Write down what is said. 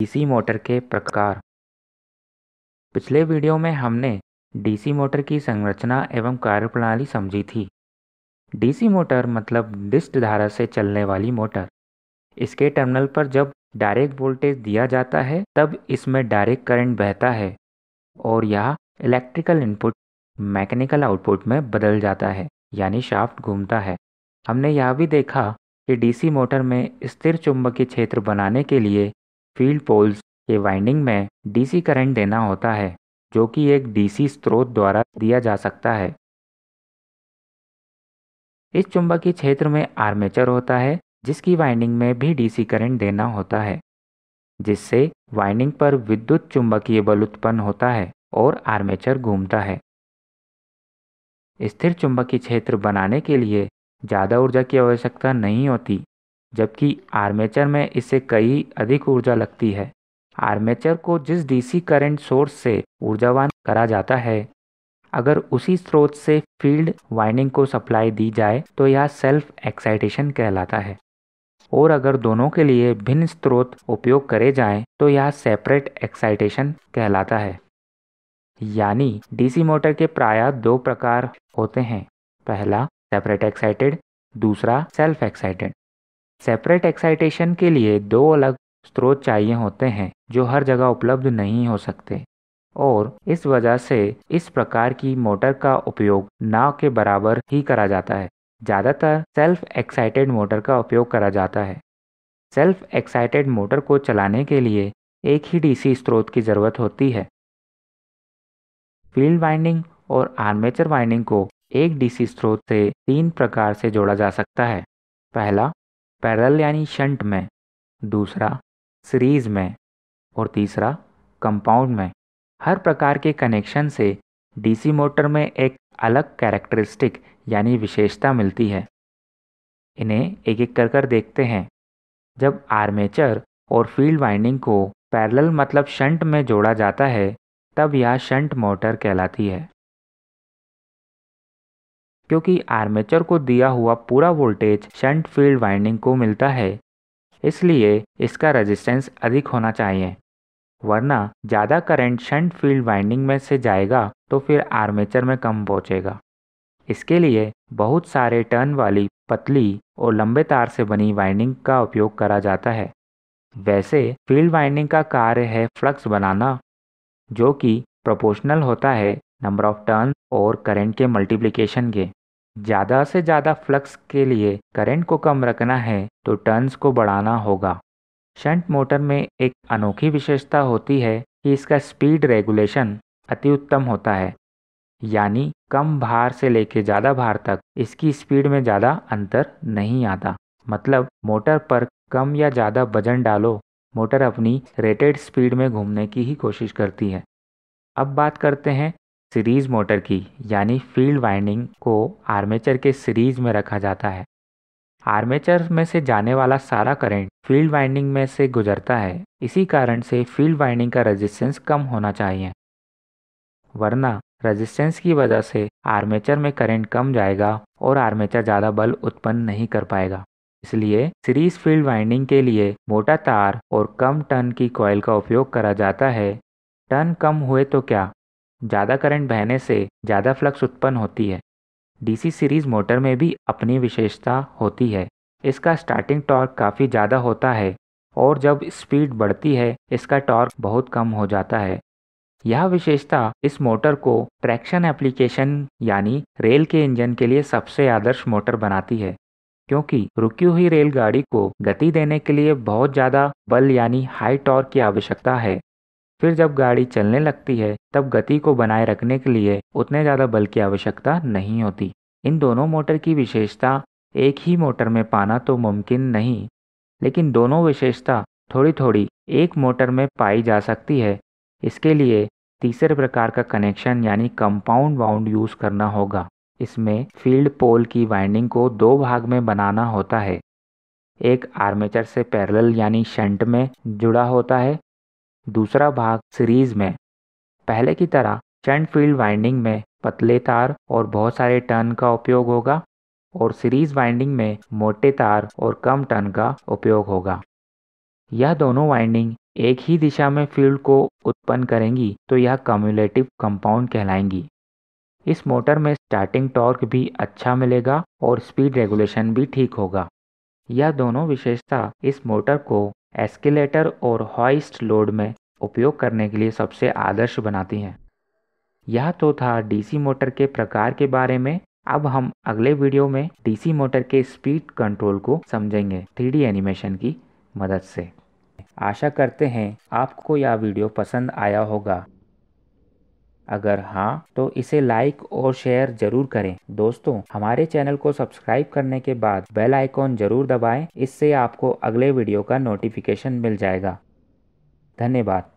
DC motor के प्रकार पिछले वीडियो में हमने डीसी मोटर की संरचना एवं कार्यप्रणाली समझी थी डीसी मोटर मतलब डिस्ट धारा से चलने वाली मोटर इसके टर्मिनल पर जब डायरेक्ट वोल्टेज दिया जाता है तब इसमें डायरेक्ट करंट बहता है और यह इलेक्ट्रिकल इनपुट मैकेनिकल आउटपुट में बदल जाता है यानी शाफ्ट घूमता है हमने यह भी देखा कि डीसी मोटर में स्थिर चुंबकीय क्षेत्र बनाने के लिए फील्ड पोल्स के वाइंडिंग में डीसी करंट देना होता है जो कि एक डीसी स्रोत द्वारा दिया जा सकता है इस चुंबकीय क्षेत्र में आर्मेचर होता है जिसकी वाइंडिंग में भी डीसी करंट देना होता है जिससे वाइंडिंग पर विद्युत चुंबकीय बल उत्पन्न होता है और आर्मेचर घूमता है स्थिर चुंबकीय क्षेत्र बनाने के लिए ज़्यादा ऊर्जा की आवश्यकता नहीं होती जबकि आर्मेचर में इसे कई अधिक ऊर्जा लगती है आर्मेचर को जिस डीसी करंट सोर्स से ऊर्जावान करा जाता है अगर उसी स्रोत से फील्ड वाइंडिंग को सप्लाई दी जाए तो यह सेल्फ एक्साइटेशन कहलाता है और अगर दोनों के लिए भिन्न स्रोत उपयोग करे जाएं तो यह सेपरेट एक्साइटेशन कहलाता है यानी डीसी मोटर के प्राय दो प्रकार होते हैं पहला सेपरेट एक्साइटेड दूसरा सेल्फ एक्साइटेड सेपरेट एक्साइटेशन के लिए दो अलग स्रोत चाहिए होते हैं जो हर जगह उपलब्ध नहीं हो सकते और इस वजह से इस प्रकार की मोटर का उपयोग नाव के बराबर ही करा जाता है ज़्यादातर सेल्फ एक्साइटेड मोटर का उपयोग करा जाता है सेल्फ एक्साइटेड मोटर को चलाने के लिए एक ही डीसी स्रोत की ज़रूरत होती है फील्ड वाइंडिंग और आर्मेचर वाइंडिंग को एक डीसी स्रोत से तीन प्रकार से जोड़ा जा सकता है पहला पैरल यानी शंट में दूसरा सीरीज़ में और तीसरा कंपाउंड में हर प्रकार के कनेक्शन से डीसी मोटर में एक अलग कैरेक्टरिस्टिक यानी विशेषता मिलती है इन्हें एक एक कर कर देखते हैं जब आर्मेचर और फील्ड वाइंडिंग को पैरल मतलब शंट में जोड़ा जाता है तब यह शंट मोटर कहलाती है क्योंकि आर्मेचर को दिया हुआ पूरा वोल्टेज शंट फील्ड वाइंडिंग को मिलता है इसलिए इसका रेजिस्टेंस अधिक होना चाहिए वरना ज़्यादा करंट शंट फील्ड वाइंडिंग में से जाएगा तो फिर आर्मेचर में कम पहुँचेगा इसके लिए बहुत सारे टर्न वाली पतली और लंबे तार से बनी वाइंडिंग का उपयोग करा जाता है वैसे फील्ड वाइंडिंग का कार्य है फ्लक्स बनाना जो कि प्रोपोर्शनल होता है नंबर ऑफ टर्न और करंट के मल्टीप्लिकेशन के ज़्यादा से ज़्यादा फ्लक्स के लिए करंट को कम रखना है तो टर्न्स को बढ़ाना होगा शंट मोटर में एक अनोखी विशेषता होती है कि इसका स्पीड रेगुलेशन अति उत्तम होता है यानी कम भार से लेकर ज़्यादा भार तक इसकी स्पीड में ज़्यादा अंतर नहीं आता मतलब मोटर पर कम या ज़्यादा वजन डालो मोटर अपनी रेटेड स्पीड में घूमने की ही कोशिश करती है अब बात करते हैं सीरीज मोटर की यानी फील्ड वाइंडिंग को आर्मेचर के सीरीज में रखा जाता है आर्मेचर में से जाने वाला सारा करंट फील्ड वाइंडिंग में से गुजरता है इसी कारण से फील्ड वाइंडिंग का रेजिस्टेंस कम होना चाहिए वरना रेजिस्टेंस की वजह से आर्मेचर में करंट कम जाएगा और आर्मेचर ज़्यादा बल उत्पन्न नहीं कर पाएगा इसलिए सीरीज फील्ड वाइंडिंग के लिए मोटा तार और कम टन की कॉयल का उपयोग करा जाता है टन कम हुए तो क्या ज़्यादा करंट बहने से ज़्यादा फ्लक्स उत्पन्न होती है डीसी सीरीज मोटर में भी अपनी विशेषता होती है इसका स्टार्टिंग टॉर्क काफ़ी ज़्यादा होता है और जब स्पीड बढ़ती है इसका टॉर्क बहुत कम हो जाता है यह विशेषता इस मोटर को ट्रैक्शन एप्लीकेशन यानी रेल के इंजन के लिए सबसे आदर्श मोटर बनाती है क्योंकि रुकी हुई रेलगाड़ी को गति देने के लिए बहुत ज़्यादा बल यानी हाई टॉर्क की आवश्यकता है फिर जब गाड़ी चलने लगती है तब गति को बनाए रखने के लिए उतने ज़्यादा बल की आवश्यकता नहीं होती इन दोनों मोटर की विशेषता एक ही मोटर में पाना तो मुमकिन नहीं लेकिन दोनों विशेषता थोड़ी थोड़ी एक मोटर में पाई जा सकती है इसके लिए तीसरे प्रकार का कनेक्शन यानी कंपाउंड वाउंड यूज़ करना होगा इसमें फील्ड पोल की वाइंडिंग को दो भाग में बनाना होता है एक आर्मेचर से पैरेलल यानी शंट में जुड़ा होता है दूसरा भाग सीरीज में पहले की तरह चैंड फील्ड वाइंडिंग में पतले तार और बहुत सारे टर्न का उपयोग होगा और सीरीज वाइंडिंग में मोटे तार और कम टर्न का उपयोग होगा यह दोनों वाइंडिंग एक ही दिशा में फील्ड को उत्पन्न करेंगी तो यह कम्युलेटिव कंपाउंड कहलाएंगी इस मोटर में स्टार्टिंग टॉर्क भी अच्छा मिलेगा और स्पीड रेगुलेशन भी ठीक होगा यह दोनों विशेषता इस मोटर को एस्केलेटर और हॉइस्ट लोड में उपयोग करने के लिए सबसे आदर्श बनाती हैं यह तो था डीसी मोटर के प्रकार के बारे में अब हम अगले वीडियो में डीसी मोटर के स्पीड कंट्रोल को समझेंगे थ्री एनिमेशन की मदद से आशा करते हैं आपको यह वीडियो पसंद आया होगा अगर हाँ तो इसे लाइक और शेयर जरूर करें दोस्तों हमारे चैनल को सब्सक्राइब करने के बाद बेल आइकॉन जरूर दबाएं इससे आपको अगले वीडियो का नोटिफिकेशन मिल जाएगा धन्यवाद